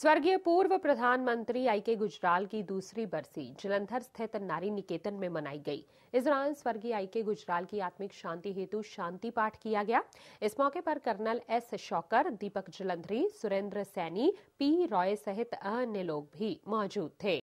स्वर्गीय पूर्व प्रधानमंत्री आई के गुजराल की दूसरी बरसी जलंधर स्थित नारी निकेतन में मनाई गई इस दौरान स्वर्गीय आई के गुजराल की आत्मिक शांति हेतु शांति पाठ किया गया इस मौके पर colonel S Shaukar Deepak Jalandhari Surendra Saini P Roy सहित अन्य लोग भी मौजूद थे